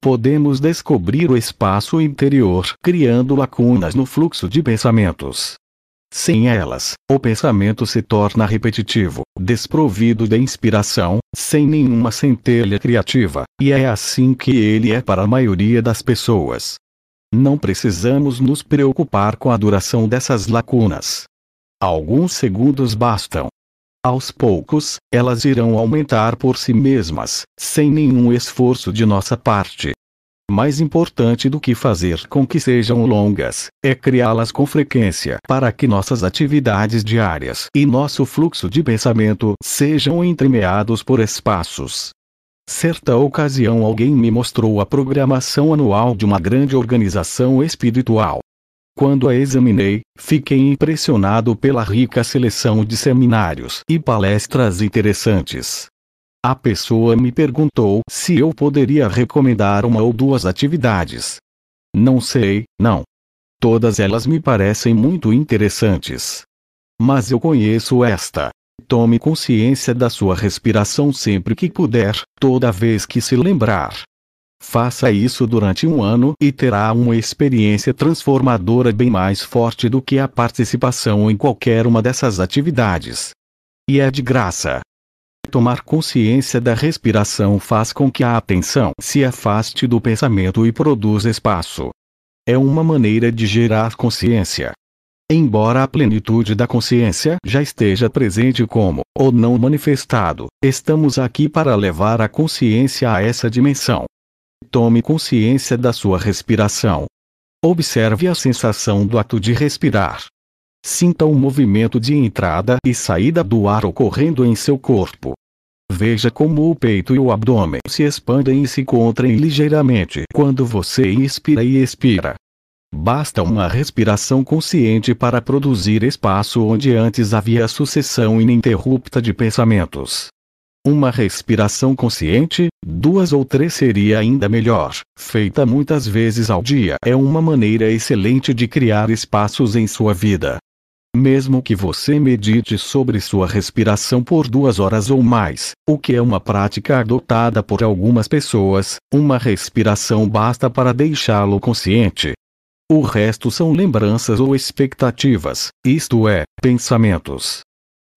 podemos descobrir o espaço interior criando lacunas no fluxo de pensamentos. Sem elas, o pensamento se torna repetitivo, desprovido de inspiração, sem nenhuma centelha criativa, e é assim que ele é para a maioria das pessoas. Não precisamos nos preocupar com a duração dessas lacunas. Alguns segundos bastam, aos poucos, elas irão aumentar por si mesmas, sem nenhum esforço de nossa parte. Mais importante do que fazer com que sejam longas, é criá-las com frequência para que nossas atividades diárias e nosso fluxo de pensamento sejam entremeados por espaços. Certa ocasião alguém me mostrou a programação anual de uma grande organização espiritual. Quando a examinei, fiquei impressionado pela rica seleção de seminários e palestras interessantes. A pessoa me perguntou se eu poderia recomendar uma ou duas atividades. Não sei, não. Todas elas me parecem muito interessantes. Mas eu conheço esta. Tome consciência da sua respiração sempre que puder, toda vez que se lembrar, Faça isso durante um ano e terá uma experiência transformadora bem mais forte do que a participação em qualquer uma dessas atividades. E é de graça. Tomar consciência da respiração faz com que a atenção se afaste do pensamento e produza espaço. É uma maneira de gerar consciência. Embora a plenitude da consciência já esteja presente como, ou não manifestado, estamos aqui para levar a consciência a essa dimensão. Tome consciência da sua respiração. Observe a sensação do ato de respirar. Sinta o um movimento de entrada e saída do ar ocorrendo em seu corpo. Veja como o peito e o abdômen se expandem e se contraem ligeiramente quando você inspira e expira. Basta uma respiração consciente para produzir espaço onde antes havia sucessão ininterrupta de pensamentos. Uma respiração consciente, duas ou três seria ainda melhor, feita muitas vezes ao dia, é uma maneira excelente de criar espaços em sua vida. Mesmo que você medite sobre sua respiração por duas horas ou mais, o que é uma prática adotada por algumas pessoas, uma respiração basta para deixá-lo consciente. O resto são lembranças ou expectativas, isto é, pensamentos.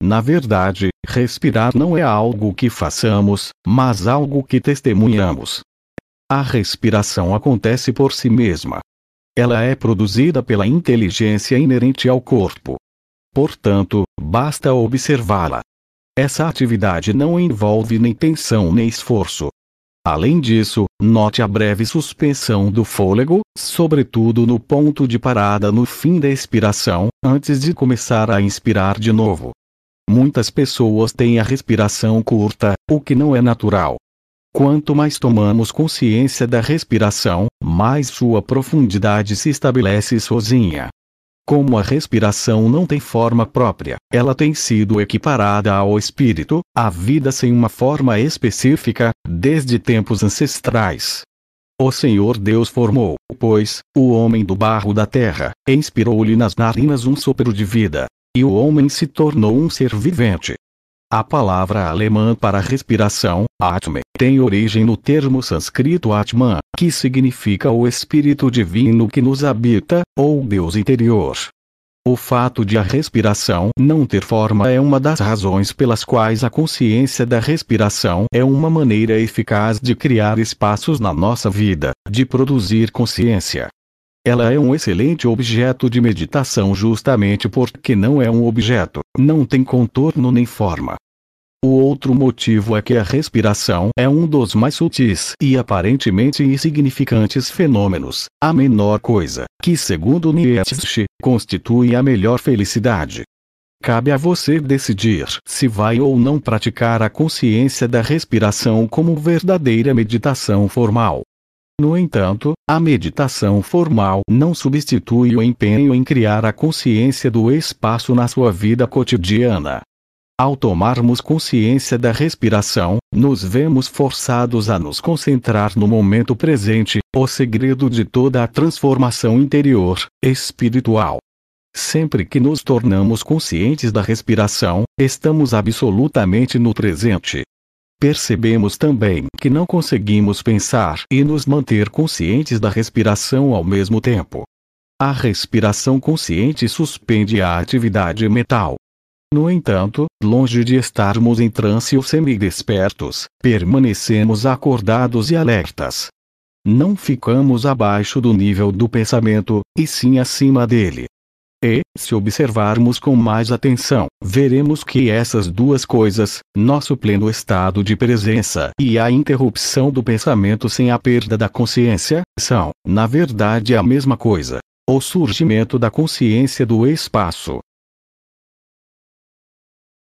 Na verdade, Respirar não é algo que façamos, mas algo que testemunhamos. A respiração acontece por si mesma. Ela é produzida pela inteligência inerente ao corpo. Portanto, basta observá-la. Essa atividade não envolve nem tensão nem esforço. Além disso, note a breve suspensão do fôlego, sobretudo no ponto de parada no fim da expiração, antes de começar a inspirar de novo. Muitas pessoas têm a respiração curta, o que não é natural. Quanto mais tomamos consciência da respiração, mais sua profundidade se estabelece sozinha. Como a respiração não tem forma própria, ela tem sido equiparada ao espírito, a vida sem uma forma específica, desde tempos ancestrais. O Senhor Deus formou, pois, o homem do barro da terra, inspirou-lhe nas narinas um sopro de vida, e o homem se tornou um ser vivente. A palavra alemã para respiração, Atme, tem origem no termo sânscrito Atman, que significa o espírito divino que nos habita, ou Deus interior. O fato de a respiração não ter forma é uma das razões pelas quais a consciência da respiração é uma maneira eficaz de criar espaços na nossa vida, de produzir consciência, ela é um excelente objeto de meditação justamente porque não é um objeto, não tem contorno nem forma. O outro motivo é que a respiração é um dos mais sutis e aparentemente insignificantes fenômenos, a menor coisa, que segundo Nietzsche, constitui a melhor felicidade. Cabe a você decidir se vai ou não praticar a consciência da respiração como verdadeira meditação formal. No entanto, a meditação formal não substitui o empenho em criar a consciência do espaço na sua vida cotidiana. Ao tomarmos consciência da respiração, nos vemos forçados a nos concentrar no momento presente, o segredo de toda a transformação interior, espiritual. Sempre que nos tornamos conscientes da respiração, estamos absolutamente no presente percebemos também que não conseguimos pensar e nos manter conscientes da respiração ao mesmo tempo. A respiração consciente suspende a atividade mental. No entanto, longe de estarmos em transe ou semidespertos, permanecemos acordados e alertas. Não ficamos abaixo do nível do pensamento, e sim acima dele, e, se observarmos com mais atenção, veremos que essas duas coisas, nosso pleno estado de presença e a interrupção do pensamento sem a perda da consciência, são, na verdade, a mesma coisa. O surgimento da consciência do espaço,